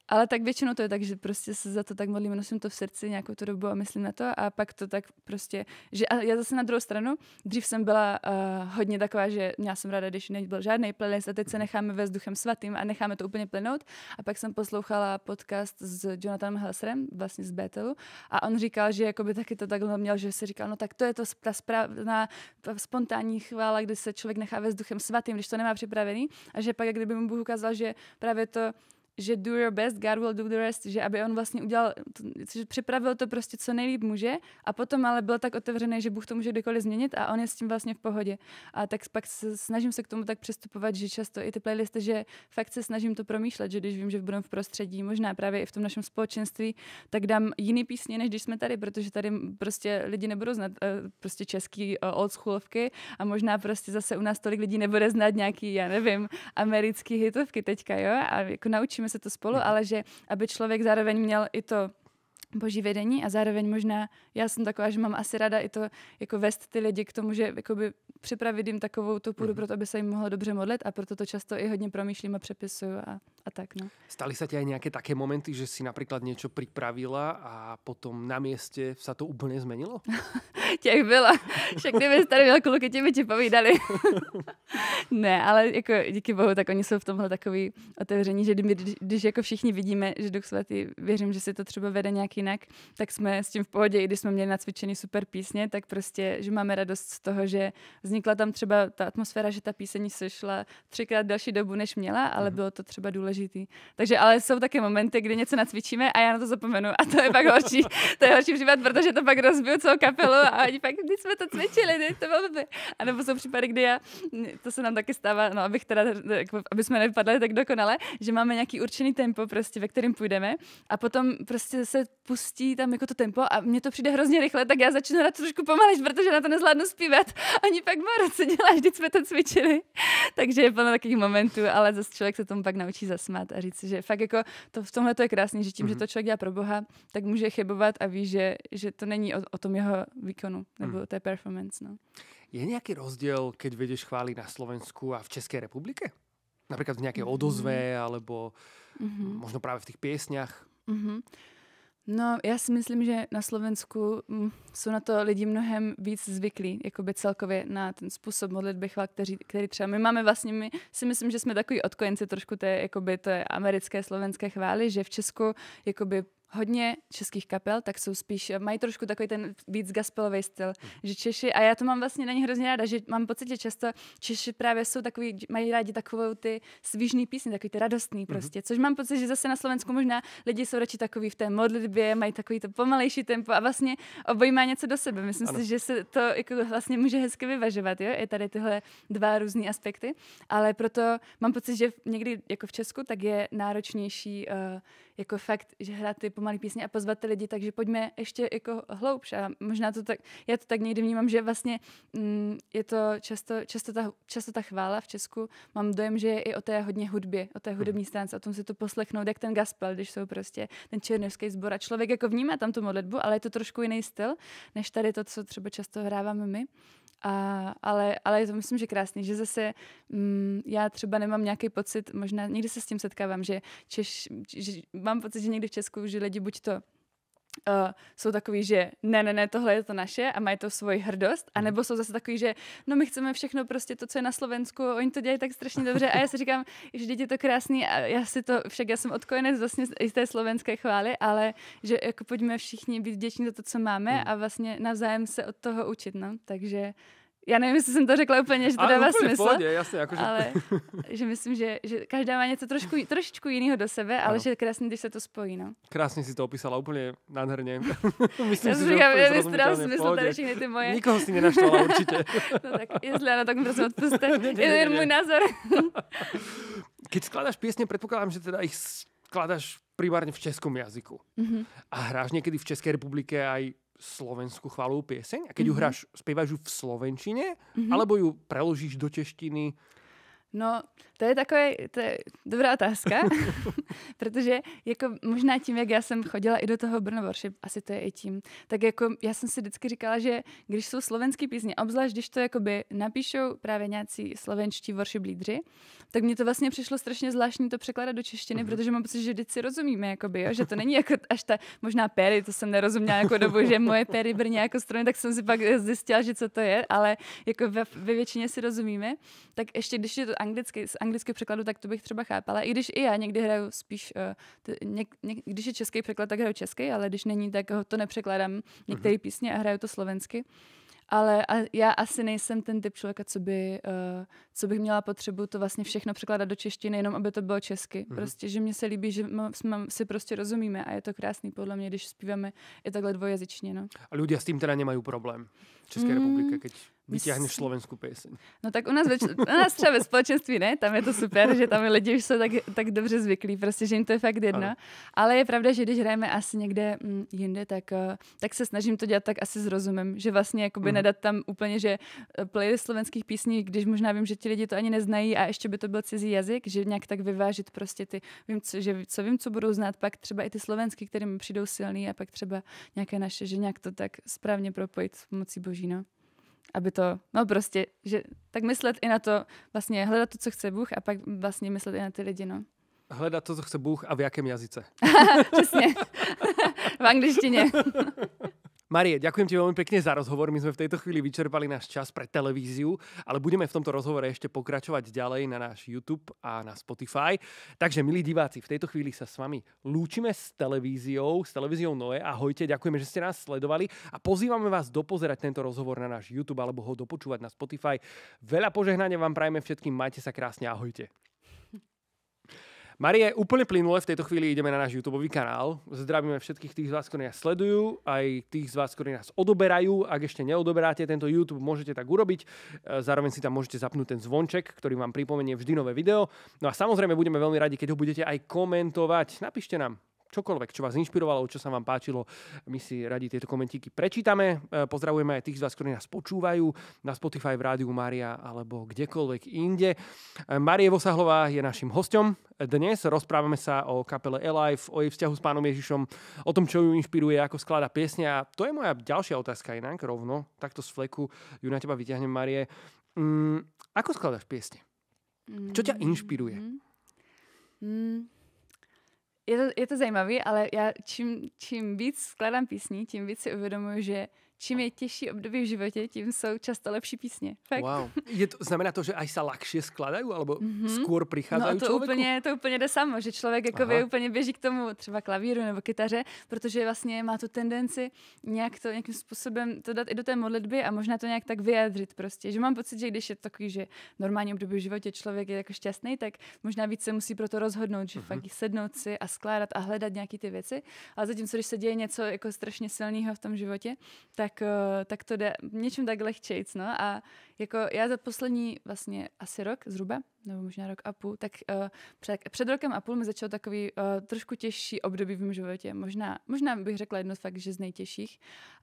ale tak většinou to je tak, že prostě se za to tak modlím, nosím to v srdci nějakou tu dobu a myslím na to a pak to tak prostě, že a já zase na druhou stranu, dřív jsem byla uh, hodně taková, že měla jsem ráda, když nebyl žádný playlist a teď se mhm. necháme ve duchem svatým a necháme to úplně plynout a pak jsem poslouchala podcast s Jonathanem Helserem, vlastně z Bethelu a on říkal, že jakoby taky to takhle měl, že si říkal, no tak to je to ta správná ta spontánní chvála, kdy se člověk nechá ve duchem svatým, když to nemá připravený a že pak, kdyby mu Bůh ukázal, že právě to že do your best, God will do the rest, že aby on vlastně udělal, že připravil to prostě co nejlíp může a potom ale byl tak otevřený, že Bůh to může kdykoliv změnit a on je s tím vlastně v pohodě. A tak pak se, snažím se k tomu tak přistupovat, že často i ty playlisty, že fakt se snažím to promýšlet, že když vím, že budeme v prostředí, možná právě i v tom našem společenství, tak dám jiný písně, než když jsme tady, protože tady prostě lidi nebudou znát eh, prostě český eh, old schoolovky a možná prostě zase u nás tolik lidí nebude znát nějaký, já nevím, americký hitovky teďka, jo? A jako naučíme učíme se to spolu, mhm. ale že aby člověk zároveň měl i to boží vedení a zároveň možná, já jsem taková, že mám asi rada i to, jako vést ty lidi k tomu, že jakoby připravit jim takovou tu půdu, mm. proto aby se jim mohlo dobře modlit a proto to často i hodně promýšlím a přepisuju a a tak. No. Stali sa ti aj nejaké také momenty, že si napríklad niečo pripravila a potom na mieste sa to úplne zmenilo? těch bylo. Však kdyby tady velkou kluky, ti by ti povídali. ne, ale jako díky bohu, tak oni jsou v tomhle takový otevření, že my, když, když jako všichni vidíme, že Duch Svatý, věřím, že si to třeba vede nějak jinak, tak jsme s tím v pohodě. I když jsme měli nacvičený super písně, tak prostě, že máme radost z toho, že vznikla tam třeba ta atmosféra, že ta píseň sešla třikrát další dobu, než měla, ale mm-hmm. bylo to třeba důležité důležitý. Takže ale jsou také momenty, kdy něco nacvičíme a já na to zapomenu a to je pak horší. to je horší případ, protože to pak rozbiju celou kapelu a oni pak, když jsme to cvičili, ne, to bylo by. A nebo jsou případy, kdy já, to se nám taky stává, no abych teda, jako, aby jsme nevypadali tak dokonale, že máme nějaký určený tempo prostě, ve kterým půjdeme a potom prostě se pustí tam jako to tempo a mně to přijde hrozně rychle, tak já začnu hrát trošku pomalejš, protože na to nezvládnu zpívat. Ani pak Mara, co děláš, když jsme to cvičili. Takže je plno takových momentů, ale zase člověk se tomu pak naučí zase zasmát a říct, že fakt jako to v tomhle to je krásný, že tím, mm-hmm. že mhm. to člověk dělá pro Boha, tak může chybovat a ví, že, že to není o, o tom jeho výkonu nebo mm. té performance. No. Je nějaký rozdíl, keď vedeš chváli na Slovensku a v České republice? Například v nějaké mm-hmm. odozve, alebo mm-hmm. možno právě v těch písňách? Mm-hmm. No, já si myslím, že na Slovensku mm, jsou na to lidi mnohem víc zvyklí, jakoby celkově na ten způsob modlitby chval, který, který třeba my máme vlastně, my si myslím, že jsme takový odkojenci trošku té, jakoby té americké, slovenské chvály, že v Česku jakoby hodně českých kapel, tak jsou spíš, eh, mají trošku takový ten víc gaspelový styl, mhm. že Češi, a já to mám vlastně na ně hrozně ráda, že mám pocit, že často Češi právě jsou takový, mají rádi takovou ty svížný písně, takový ty radostný mhm. prostě, mm-hmm. což mám pocit, že zase na Slovensku možná lidi jsou radši takový v té modlitbě, mají takový to pomalejší tempo a vlastně obojí má něco do sebe. Myslím ano. si, že se to jako vlastně může hezky vyvažovat, jo, je tady tyhle dva různé aspekty, ale proto mám pocit, že někdy jako v Česku tak je náročnější uh, jako fakt, že hrát ty pomalé písně a pozvat ty lidi, takže pojďme ještě jako hloubš. A možná to tak, já to tak někdy vnímám, že vlastně mm, je to často, často, ta, často ta chvála v Česku. Mám dojem, že je i o té hodně hudbě, o té hudební mhm. stránce, o tom si to poslechnout, jak ten gaspel, když jsou prostě ten černožský sbor. A člověk jako vnímá tam tu modlitbu, ale je to trošku jiný styl, než tady to, co třeba často hráváme my. A, ale, ale je to myslím, že krásný, že zase mm, já třeba nemám nějaký pocit, možná někdy se s tím setkávám, že, Češ, že mám pocit, že někdy v Česku, že lidi buď to uh, jsou takový, že ne, ne, ne, tohle je to naše a mají to svoji hrdost, mhm. a nebo jsou zase takový, že no my chceme všechno prostě to, co je na Slovensku, oni to dělají tak strašně dobře a já si říkám, že děti to krásný a já si to, však já jsem odkojenec vlastně i z té slovenské chvály, ale že jako pojďme všichni být vděční za to, co máme mhm. a vlastně navzájem se od toho učit, no, takže já nevím, jestli jsem to řekla úplně, že to ale dává úplně smysl. Pohodě, jasně, jako, že... Ale že myslím, že, že každá má něco trošku, trošičku jiného do sebe, ale ano. že je krásný, když se to spojí. No. Krásně si to opisala úplně nádherně. myslím já si, říkám, že já to smysl tady všechny ty moje. Nikoho si nenaštvala určitě. no tak, jestli ano, tak mi prosím odpuste. je to jen můj názor. Když skládáš písně, předpokládám, že teda jich skládáš primárně v českém jazyku. Mm-hmm. A hráš někdy v České republice aj slovenskú chvalú pieseň a keď mm-hmm. ju mhm. hráš, spievaš ju v slovenčine, mm-hmm. alebo ju preložíš do češtiny No, to je takové, to je dobrá otázka, protože jako možná tím, jak já jsem chodila i do toho Brno Worship, asi to je i tím, tak jako já jsem si vždycky říkala, že když jsou slovenský písně, obzvlášť když to jakoby napíšou právě nějací slovenští worship lídři, tak mně to vlastně přišlo strašně zvláštní to překládat do češtiny, mm-hmm. protože mám pocit, že vždycky rozumíme, jakoby, jo? že to není jako až ta možná pery, to jsem nerozuměla jako dobu, že moje pery brně jako strony, tak jsem si pak zjistila, že co to je, ale jako ve, ve většině si rozumíme, tak ještě když je to anglicky, z anglického překladu, tak to bych třeba chápala. I když i já někdy hraju spíš, uh, t, něk, něk, když je český překlad, tak hraju český, ale když není, tak ho to nepřekládám některé uh-huh. písně a hraju to slovensky. Ale a, já asi nejsem ten typ člověka, co, by, uh, co bych měla potřebu to vlastně všechno překládat do češtiny, jenom aby to bylo česky. Mm-hmm. Prostě, že mně se líbí, že m- m- si prostě rozumíme a je to krásný podle mě, když zpíváme i takhle dvojazyčně. No. A lidé s tím teda nemají problém v České mm. republice, když Vytáhneš slovenskou pěseň. No tak u nás, več- u nás třeba ve společenství ne, tam je to super, že tam lidi už jsou tak, tak dobře zvyklí, prostě, že jim to je fakt jedno. Ano. Ale je pravda, že když hrajeme asi někde m, mm, jinde, tak, eh, tak se snažím to dělat tak asi s rozumem, že vlastně jakoby mm. nedat tam úplně, že eh, playlist slovenských písní, když možná vím, že ti lidi to ani neznají a ještě by to byl cizí jazyk, že nějak tak vyvážit prostě ty, vím, co, že, co vím, co budou znát, pak třeba i ty slovenský, které mi přijdou silný a pak třeba nějaké naše, že nějak to tak správně propojit pomocí boží, no aby to, no prostě, že tak myslet i na to, vlastně hledat to, co chce Bůh a pak vlastně myslet i na ty lidi, no. Hledat to, co chce Bůh a v jakém jazyce. Přesně. v angličtině. Marie, ďakujem ti veľmi pekne za rozhovor. My sme v tejto chvíli vyčerpali náš čas pre televíziu, ale budeme v tomto rozhovore ešte pokračovať ďalej na náš YouTube a na Spotify. Takže, milí diváci, v tejto chvíli sa s vami lúčime s televíziou, s televíziou Noe. Ahojte, ďakujeme, že ste nás sledovali a pozývame vás dopozerať tento rozhovor na náš YouTube alebo ho dopočúvať na Spotify. Veľa požehnania vám prajeme všetkým, majte sa krásne, ahojte. Marie, úplne plynule v tejto chvíli ideme na náš YouTube kanál. Zdravíme všetkých tých z vás, ktorí nás sledujú, aj tých z vás, ktorí nás odoberajú. Ak ešte neodoberáte tento YouTube, môžete tak urobiť. Eh, zároveň si tam môžete zapnúť ten zvonček, ktorý vám pripomenie vždy nové video. No a samozrejme budeme veľmi radi, keď ho budete aj komentovať. Napíšte nám, čokoľvek, čo vás inšpirovalo, čo sa vám páčilo, my si radi tieto komentíky prečítame. E, pozdravujeme aj tých z vás, ktorí nás počúvajú na Spotify v Rádiu Maria alebo kdekoľvek inde. E, Marie Vosahlová je naším hostom dnes. Rozprávame sa o kapele Alive, o jej vzťahu s pánom Ježišom, o tom, čo ju inšpiruje, ako sklada piesne. A to je moja ďalšia otázka inak rovno. Takto z fleku ju na teba vyťahnem, Marie. Mm, ako skladaš piesne? Čo ťa inšpiruje? Mm. Mm je to, je to zajímavé, ale já čím, čím víc skládám písní, tím víc si uvědomuji, že čím je těžší období v životě, tím jsou často lepší písně. Fakt. Wow. Je to, znamená to, že až se lakšie skladají, alebo mm-hmm. skôr přicházejí no, to člověku? úplně, to úplně jde samo, že člověk jako by úplně běží k tomu třeba klavíru nebo kytaře, protože vlastně má tu tendenci nějak to nějakým způsobem to dát i do té modlitby a možná to nějak tak vyjádřit prostě. Že mám pocit, že když je takový, že normální období v životě člověk je jako šťastný, tak možná víc se musí pro to rozhodnout, že mm-hmm. fakt sednout si a skládat a hledat nějaké ty věci. A zatímco, když se děje něco jako strašně silného v tom životě, tak tak, eh, tak to jde něčím tak lehčejc, no a jako já za poslední vlastně asi rok zhruba, nebo možná rok a půl, tak uh, před, před rokem a půl mi začalo takový uh, trošku těžší období v mém životě, možná, možná bych řekla jedno fakt, že z nejtěžších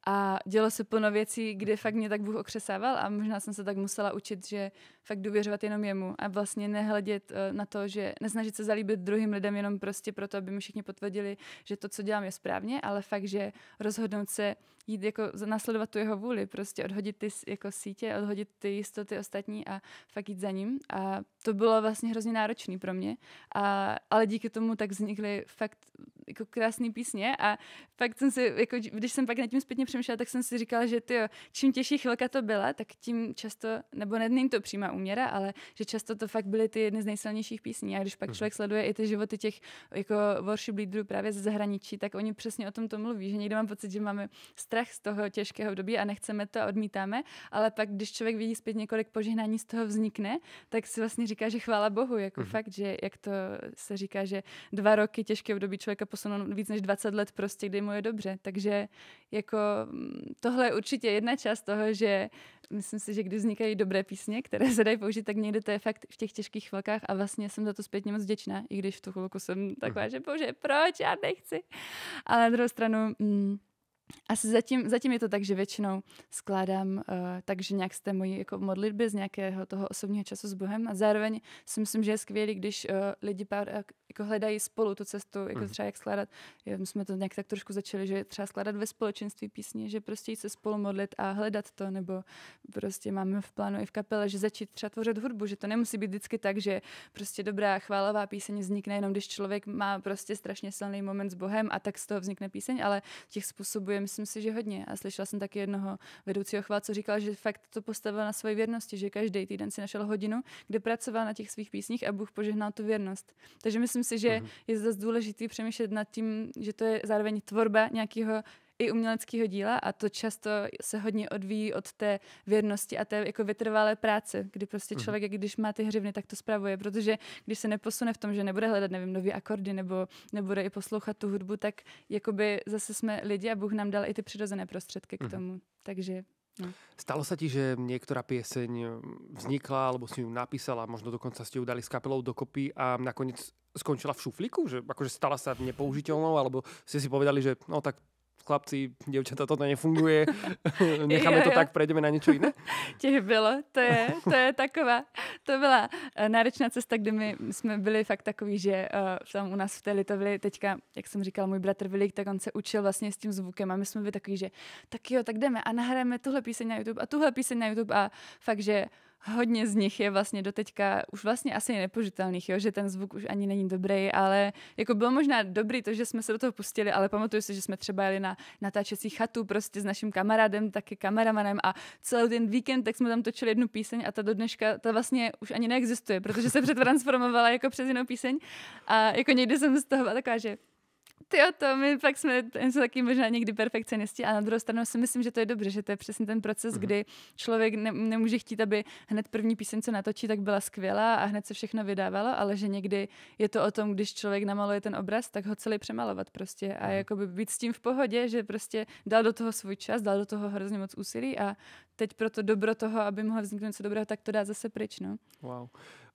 a dělo se plno věcí, kdy fakt mě tak Bůh okřesával a možná jsem se tak musela učit, že fakt důvěřovat jenom jemu a vlastně nehledět eh, na to, že nesnažit se zalíbit druhým lidem jenom prostě proto, aby mi všichni potvrdili, že to, co dělám, je správně, ale fakt, že rozhodnout se jít jako nasledovat tu jeho vůli, prostě odhodit ty jako sítě, odhodit ty jistoty ostatní a fakt jít za ním. A to bylo vlastně hrozně náročné pro mě, a, ale díky tomu tak vznikly fakt jako krásné písně a fakt jsem si, jako, když jsem pak nad tím zpětně přemýšlela, tak jsem si říkala, že ty, čím těžší chvilka to byla, tak tím často, nebo ne, není to přímá úměra, ale že často to fakt byly ty jedny z nejsilnějších písní. A když pak mhm. člověk sleduje i ty životy těch jako worship leaderů právě ze zahraničí, tak oni přesně o tom to mluví, že někdy mám pocit, že máme strach z toho těžkého období a nechceme to a odmítáme, ale pak, když člověk vidí zpět několik požehnání z toho vznikne, tak si vlastně říká, že chvála Bohu, jako hmm fakt, že jak to se říká, že dva roky těžkého období člověka posunou víc než 20 let prostě, kdy mu je dobře. Takže jako tohle je určitě jedna část toho, že myslím si, že když vznikají dobré písně, které se dají použít, tak někde to je fakt v těch těžkých chvilkách a vlastně jsem za to zpětně moc vděčná, i když v tu chvilku jsem taková, že bože, proč, já nechci. Ale na druhou stranu, mm, asi zatím, zatím je to tak, že většinou skládám uh, eh, tak, že nějak z té mojí jako modlitby, z nějakého toho osobního času s Bohem a zároveň si myslím, že je skvělý, když uh, lidi pár, eh, jako hledají spolu tu cestu, jako mhm. třeba jak skládat, my jsme to nějak tak trošku začali, že třeba skládat ve společenství písně, že prostě jít se spolu modlit a hledat to, nebo prostě máme v plánu i v kapele, že začít třeba tvořit hudbu, že to nemusí být vždycky tak, že prostě dobrá chválová píseň vznikne jenom, když člověk má prostě strašně silný moment s Bohem a tak z toho vznikne píseň, ale těch způsobů je, myslím si, že hodně. A slyšela jsem taky jednoho vedoucího chvál, co říkal, že fakt to postavil na své věrnosti, že každý týden si našel hodinu, kde pracoval na těch svých písních a Bůh požehnal tu věrnost. Takže myslím myslím si, že mm-hmm. je zase důležité přemýšlet nad tím, že to je zároveň tvorba nějakého i uměleckého díla a to často se hodně odvíjí od té věrnosti a té jako vytrvalé práce, kdy prostě mhm. člověk, mm. když má ty hřivny, tak to spravuje, protože když se neposune v tom, že nebude hledat, nevím, nový akordy nebo nebude i poslouchat tu hudbu, tak jakoby zase jsme lidi a Bůh nám dal i ty přirozené prostředky k mhm. tomu. Takže No. Stalo sa ti, že niektorá pieseň eh, vznikla, alebo si ju napísala, možno dokonca ste ju dali s kapelou dokopy a nakoniec skončila v šuflíku? Že akože stala sa nepoužiteľnou, alebo ste si povedali, že no tak chlapci, děvčata, to nefunguje, necháme to tak, prejdeme na něco jiné? Těch bylo, to je, to je taková, to byla eh, náročná cesta, kde my jsme byli fakt takový, že uh, tam u nás v té Litovli teďka, jak jsem říkal, můj bratr Vilik, tak on se učil vlastně s tím zvukem a my jsme byli takový, že tak jo, tak jdeme a nahrajeme tuhle píseň na YouTube a tuhle píseň na YouTube a fakt, že hodně z nich je vlastně doteďka už vlastně asi nepožitelných, jo? že ten zvuk už ani není dobrý, ale jako bylo možná dobrý to, že jsme se do toho pustili, ale pamatuju si, že jsme třeba jeli na natáčecí chatu prostě s naším kamarádem, taky kameramanem a celý ten víkend, tak jsme tam točili jednu píseň a ta do dneška, ta vlastně už ani neexistuje, protože se přetransformovala jako přes jinou píseň a jako někdy jsem z toho byla taková, že ty o to, my pak jsme, jsme taky možná někdy perfekcionisti a na druhou stranu si myslím, že to je dobře, že to je přesně ten proces, mm-hmm. kdy člověk ne, nemůže chtít, aby hned první píseň, co natočí, tak byla skvělá a hned se všechno vydávalo, ale že někdy je to o tom, když člověk namaluje ten obraz, tak ho celý přemalovat prostě a mm jakoby být s tím v pohodě, že prostě dal do toho svůj čas, dal do toho hrozně moc úsilí a teď pro to dobro toho, aby mohlo vzniknout něco dobrého, tak to dá zase pryč, no. Wow.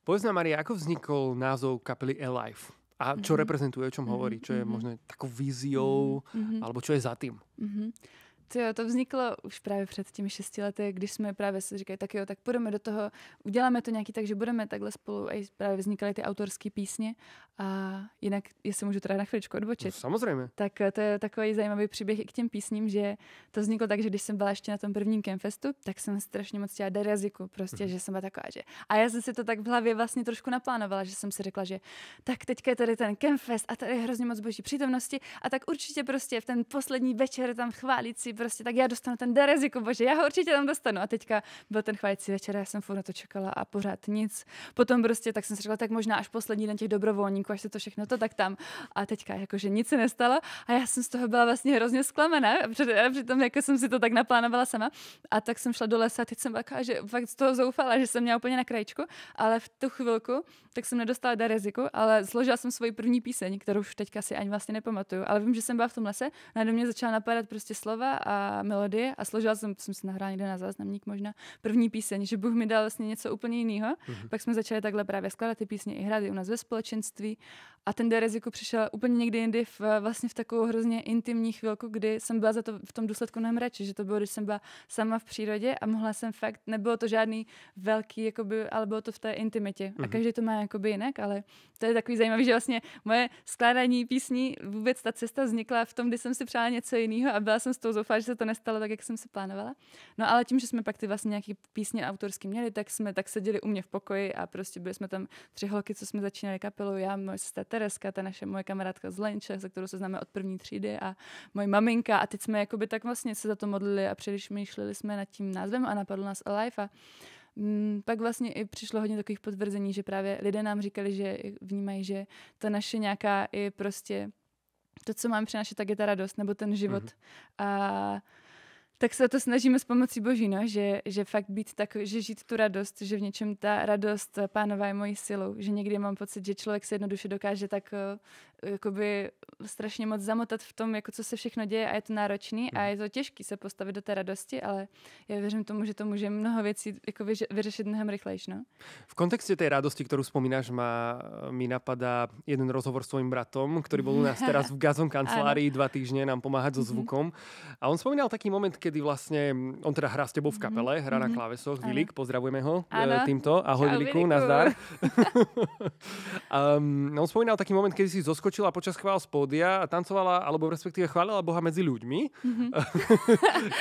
Pověz Maria, jak vznikl názov kapely Alive? a čo mm-hmm. reprezentuje, o čom mm-hmm. hovorí, mhm, čo je mhm. možno takou víziou, mm-hmm. alebo čo je za tým. Mm-hmm. Jo, to vzniklo už právě před těmi šesti lety, když jsme právě si říkali, tak jo, tak půjdeme do toho, uděláme to nějaký tak, že budeme takhle spolu. A právě vznikaly ty autorské písně. A jinak, jestli můžu teda na chviličku odbočit. No, samozřejmě. Tak eh, to je takový zajímavý příběh i k těm písním, že to vzniklo tak, že když jsem byla ještě na tom prvním Kemfestu, tak jsem strašně moc chtěla do jazyku, prostě, hmm. že jsem byla taková, že. A já jsem si to tak v hlavě vlastně trošku naplánovala, že jsem si řekla, že tak teďka je tady ten Kemfest a tady je hrozně moc boží přítomnosti a tak určitě prostě v ten poslední večer tam chválit si prostě, tak já dostanu ten Derez, jako bože, já ho určitě tam dostanu. A teďka byl ten chvající večer, já jsem furt na to čekala a pořád nic. Potom prostě, tak jsem si řekla, tak možná až poslední den těch dobrovolníků, až se to všechno to, tak tam. A teďka, jakože nic se nestalo a já jsem z toho byla vlastně hrozně zklamená, přitom jako jsem si to tak naplánovala sama. A tak jsem šla do lesa a teď jsem byla, že fakt z toho zoufala, že jsem měla úplně na krajičku, ale v tu chvilku, tak jsem nedostala riziku, ale složila jsem svoji první píseň, kterou už teďka si ani vlastně nepamatuju, ale vím, že jsem byla v tom lese, najednou mě začala napadat prostě slova a melodie a složila jsem, jsem si nahrála někde na záznamník možná, první píseň, že Bůh mi dal vlastně něco úplně jiného. Mm-hmm. Pak jsme začali takhle právě skládat ty písně i hrát i u nás ve společenství a ten Dereziku přišel úplně někdy jindy v, vlastně v takovou hrozně intimní chvilku, kdy jsem byla za to v tom důsledku na radši, že to bylo, když jsem byla sama v přírodě a mohla jsem fakt, nebylo to žádný velký, jakoby, ale bylo to v té intimitě. Mm-hmm. A mhm. každý to má jakoby jinak, ale to je takový zajímavý, že vlastně moje skládání písní, vůbec ta cesta vznikla v tom, kdy jsem si přála něco jiného a byla jsem s tou že se to nestalo tak, jak jsem si plánovala. No ale tím, že jsme pak ty vlastně nějaký písně autorsky měli, tak jsme tak seděli u mě v pokoji a prostě byli jsme tam tři holky, co jsme začínali kapelu, já, moje sestra Tereska, ta naše moje kamarádka z Lenče, se kterou se známe od první třídy a moje maminka a teď jsme jakoby tak vlastně se za to modlili a myšleli jsme nad tím názvem a napadlo nás Alive a mm, pak vlastně i přišlo hodně takových potvrzení, že právě lidé nám říkali, že vnímají, že ta naše nějaká i prostě to, co mám přinášet, tak je ta radost nebo ten život. Mm-hmm. A tak se to snažíme s pomocí Boží, no, že, že fakt být tak, že žít tu radost, že v něčem ta radost pánová je mojí silou, že někdy mám pocit, že člověk se jednoduše dokáže tak eh, jakoby strašně moc zamotat v tom, jako co se všechno děje a je to náročný a mhm. je to těžký se postavit do té radosti, ale já věřím tomu, že to může mnoho věcí jako vyřešit mnohem rychlejší. No? V kontextu té radosti, kterou vzpomínáš, má, mi napadá jeden rozhovor s tvojím bratom, který byl u nás teraz v Gazom kancelárii dva týdny, nám pomáhat so mhm. zvukom. A on vzpomínal taký moment, kdy vlastně, on teda hrá s tebou v mhm. kapele, hra na klávesoch, Vilík, pozdravujeme ho ano. Eh, týmto. Ahoj Viliku, nazdar. um, no, on vzpomínal taký moment, kdy si zoskočil vyskočila počas chvál z pódia a tancovala, alebo respektíve chválila Boha medzi ľuďmi. Mm-hmm.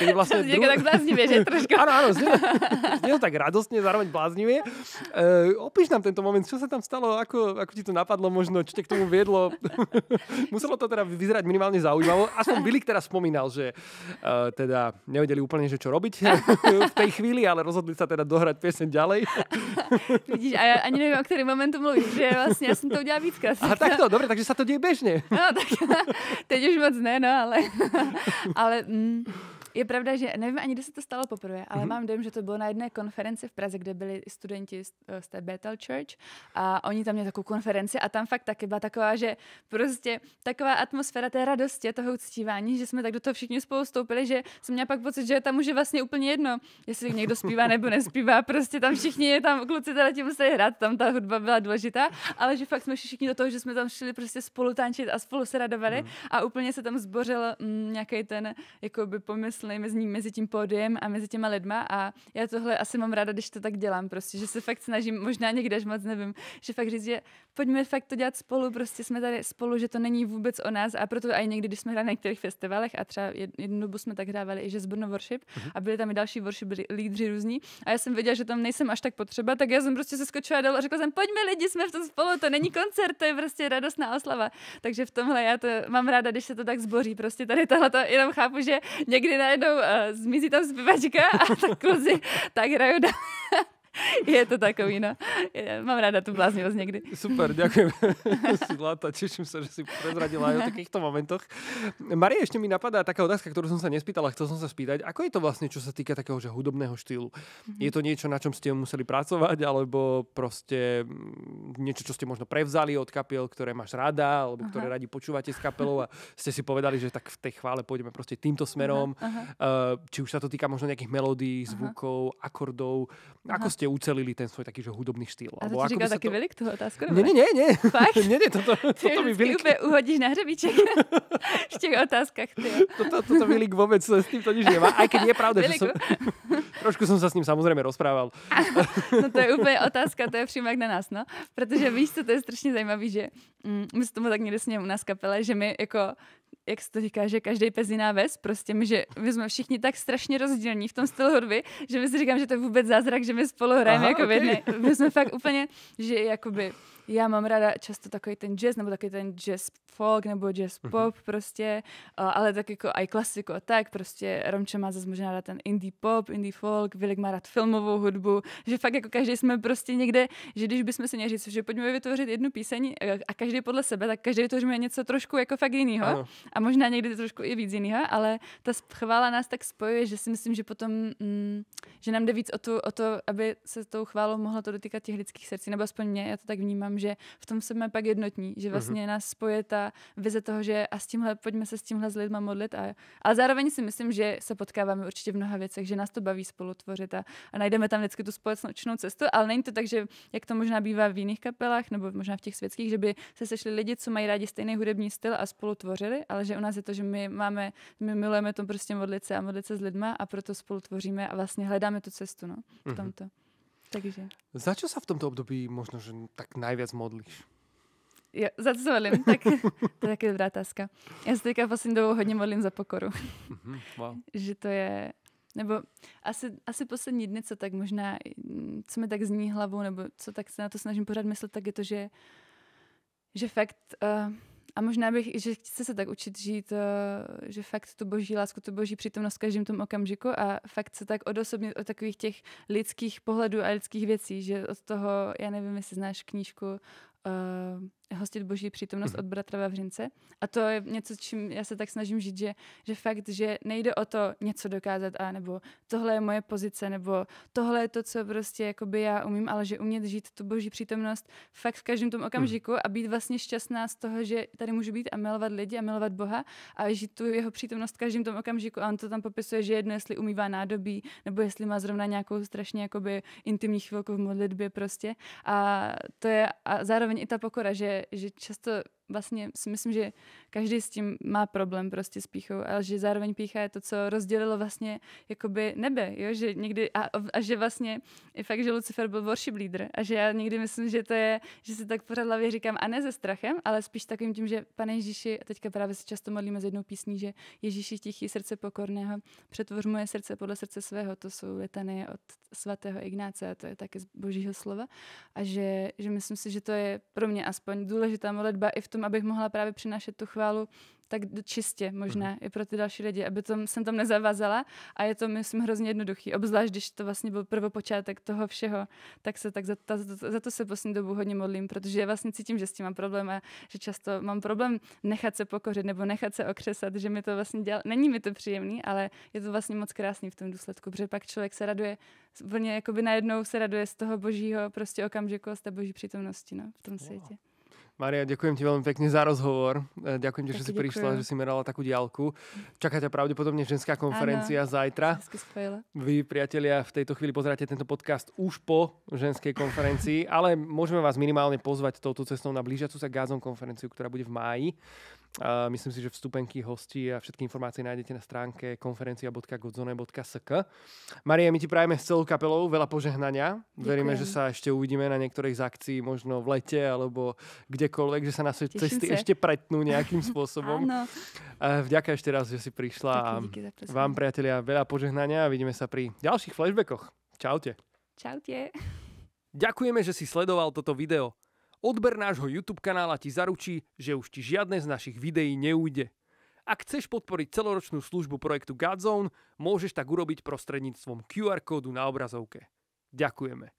Keď vlastne dru... tak bláznivie, že trošku. Áno, áno, to tak radostne, zároveň bláznivie. Uh, opíš nám tento moment, čo sa tam stalo, ako, ako ti to napadlo možno, čo ťa k tomu viedlo. Muselo to teda vyzerať minimálne zaujímavo. som Bilik teda spomínal, že uh, teda nevedeli úplne, že čo robiť v tej chvíli, ale rozhodli sa teda dohrať pieseň ďalej. Vidíš, a já ani nevím, o který moment mluvíš, že vlastně já jsem to udělal víckrát. A tak to, dobře, takže se to děje běžně. No, tak teď už moc ne, no, ale, ale mm, je pravda, že nevím ani, kdy se to stalo poprvé, ale mm-hmm. mám dojem, že to bylo na jedné konferenci v Praze, kde byli studenti z, eh, z té Bethel Church a oni tam měli takovou konferenci a tam fakt taky byla taková, že prostě taková atmosféra té radosti a toho uctívání, že jsme tak do toho všichni spolu stoupili, že jsem měla pak pocit, že tam už je vlastně úplně jedno, jestli někdo zpívá nebo nespívá, prostě tam všichni je tam, kluci teda tím museli hrát, tam ta hudba byla důležitá, ale že fakt jsme všichni do toho, že jsme tam šli prostě spolu tančit a spolu se radovali mm. a úplně se tam zbořil mm, nějaký ten jakoby pomysl přetlnej mezi, mezi tím pódiem a mezi těma lidma a já tohle asi mám ráda, když to tak dělám prostě, že se fakt snažím, možná někde až moc nevím, že fakt říct, že pojďme fakt to dělat spolu, prostě jsme tady spolu, že to není vůbec o nás a proto i někdy, když jsme hráli na některých festivalech a třeba jednu dobu jsme tak hrávali i že z Brno Worship mm-hmm. a byli tam i další worship lídři různí a já jsem věděla, že tam nejsem až tak potřeba, tak já jsem prostě se skočila dolů a řekla jsem, pojďme lidi, jsme v tom spolu, to není koncert, to je prostě radostná oslava. Takže v tomhle já to mám ráda, když se to tak zboří, prostě tady tohle to jenom chápu, že někdy na najednou uh, zmizí tam zpěvačka a tak kluzi tak hrajou dál. je to takový, no. Mám ráda tu bláznivost někdy. Super, děkujeme. Zlata, těším se, že si prezradila aj o takýchto momentoch. Marie, ještě mi napadá taká otázka, jsem se sa nespýtala, chtěl jsem se spýtať, ako je to vlastně, čo se týká takého že hudobného štýlu? Mhm. Je to něco, na čem jste museli pracovat, alebo prostě mm, něco, co jste možno prevzali od kapel, které máš rada, alebo které rádi počúvate s kapelou a jste si povedali, že tak v té chvále půjdeme prostě tímto smerom. Aha. Eh, či už se to týká možno nějakých melodí, zvukov, akordů, Ako proste ucelili ten svoj že hudobný štýl. A to ti taký taky to... Velik, tú otázku? Ne, ne, ne, ne. Fakt? ne, ne, toto, toto, toto mi Velik... Úplne uhodíš na hřebíček v těch otázkach. Toto, toto Velik vôbec s týmto nič nemá, aj keď je pravda, že som... Trošku som sa s ním samozrejme rozprával. no to je úplne otázka, to je přímák na nás, no. Protože víš to je strašně zajímavé, že mm, my jsme tomu tak někde u nás kapele, že my jako jak se to říká, že každý pes jiná ves, prostě my, že my jsme všichni tak strašně rozdílní v tom stylu hudby, že my si říkám, že to je vůbec zázrak, že my spolu hrajeme, Aha, jako okay. my jsme fakt úplně, že jakoby já mám ráda často takový ten jazz, nebo takový ten jazz folk, nebo jazz mhm. pop mm-hmm. prostě, ale tak jako i klasiku a tak, prostě Romče má zase možná rád ten indie pop, indie folk, Vilek má rád filmovou hudbu, že fakt jako každý jsme prostě někde, že když bychom si měli říct, že pojďme vytvořit jednu píseň e, a každý podle sebe, tak každý vytvoříme něco trošku jako fakt jiného a možná někdy trošku i víc jiného, ale ta chvála nás tak spojuje, že si myslím, že potom, mm, že nám jde víc o, tu, o to, aby se tou chválou mohlo to dotýkat těch lidských srdcí, nebo aspoň mě, já to tak vnímám, že v tom jsme pak jednotní, že mhm. vlastně mm-hmm. nás spoje ta vize toho, že a s tímhle, pojďme se s tímhle s lidma modlit. A, ale zároveň si myslím, že se potkáváme určitě v mnoha věcech, že nás to baví spolutvořit a, a najdeme tam vždycky tu společnou cestu, ale není to tak, že jak to možná bývá v jiných kapelách nebo možná v těch světských, že by se sešli lidi, co mají rádi stejný hudební styl a spolu tvořili, ale že u nás je to, že my máme, my milujeme to prostě modlit se a modlit se s lidma a proto spolu tvoříme a vlastně hledáme tu cestu no, v mhm. tomto. Mm-hmm. Takže. Za čo sa v tomto období možno že tak najviac modlíš? Jo, za to se Tak, to je taky dobrá otázka. Já se teďka poslední dobou hodně modlím za pokoru. Mm-hmm, wow. že to je, nebo asi, asi poslední dny, co tak možná, co mi tak zní hlavou, nebo co tak se na to snažím pořád myslet, tak je to, že, že fakt uh, a možná bych, že chci se tak učit žít, eh, že fakt tu boží lásku, tu boží přítomnost v každém tom okamžiku a fakt se tak odosobnit od takových těch lidských pohledů a lidských věcí, že od toho, já nevím, jestli znáš knížku uh, hostit boží přítomnost mhm. od bratra Vavřince. A to je něco, čím já se tak snažím žít, že, že fakt, že nejde o to něco dokázat, a nebo tohle je moje pozice, nebo tohle je to, co prostě jakoby já umím, ale že umět žít tu boží přítomnost fakt v každém tom okamžiku mhm. a být vlastně šťastná z toho, že tady můžu být a milovat lidi a milovat Boha a žít tu jeho přítomnost v každém tom okamžiku. A on to tam popisuje, že jedno, jestli umývá nádobí, nebo jestli má zrovna nějakou strašně jakoby intimní chvilku v modlitbě prostě. A to je a zároveň i ta pokora, že že často vlastně si myslím, že každý s tím má problém prostě s píchou, ale že zároveň pícha je to, co rozdělilo vlastně jakoby nebe, jo? že někdy a, a, že vlastně i fakt, že Lucifer byl worship leader a že já někdy myslím, že to je, že si tak pořád hlavě říkám a ne ze strachem, ale spíš takovým tím, že pane Ježíši, a teďka právě se často modlíme s jednou písní, že Ježíši tichý srdce pokorného, přetvoř moje srdce podle srdce svého, to jsou letany od svatého Ignáce a to je taky z božího slova a že, že myslím si, že to je pro mě aspoň důležitá modlitba i v tom tom, abych mohla právě přinášet tu chválu tak čistě možná mm. i pro ty další lidi, aby tom, jsem tam nezavazala a je to, myslím, hrozně jednoduchý, obzvlášť, když to vlastně byl prvopočátek toho všeho, tak se tak za, ta, za, za to se poslední dobu hodně modlím, protože já vlastně cítím, že s tím mám problém a že často mám problém nechat se pokořit nebo nechat se okřesat, že mi to vlastně dělá, není mi to příjemný, ale je to vlastně moc krásný v tom důsledku, protože pak člověk se raduje, úplně jakoby najednou se raduje z toho božího prostě okamžiku, z té boží přítomnosti no, v tom wow. světě. Maria, ďakujem ti veľmi pekne za rozhovor. Ďakujem eh, ti, že si prišla, že si merala takú diálku. Čaká ťa pravdepodobne ženská konferencia Áno, zajtra. Vy, priatelia, v tejto chvíli pozeráte tento podcast už po ženskej konferencii, ale môžeme vás minimálne pozvať touto cestou na blížiacu sa gázom konferenciu, ktorá bude v máji. Myslím si, že vstupenky, hosti a všetky informácie nájdete na stránke konferencia.godzone.sk. Marie, my ti prajeme s celou kapelou veľa požehnania. Ďakujem. Veríme, že sa ešte uvidíme na niektorých z akcií, možno v lete alebo kdekoľvek, že sa na Těším cesty se. ešte pretnú nejakým spôsobom. ano. Vďaka ešte raz, že si prišla. Taky díky za Vám, priatelia, veľa požehnania a vidíme sa pri ďalších flashbackoch. Čaute. Čaute. Ďakujeme, že si sledoval toto video. Odber nášho YouTube kanála ti zaručí, že už ti žiadne z našich videí neújde. Ak chceš podporiť celoročnú službu projektu Godzone, môžeš tak urobiť prostredníctvom QR kódu na obrazovke. Ďakujeme.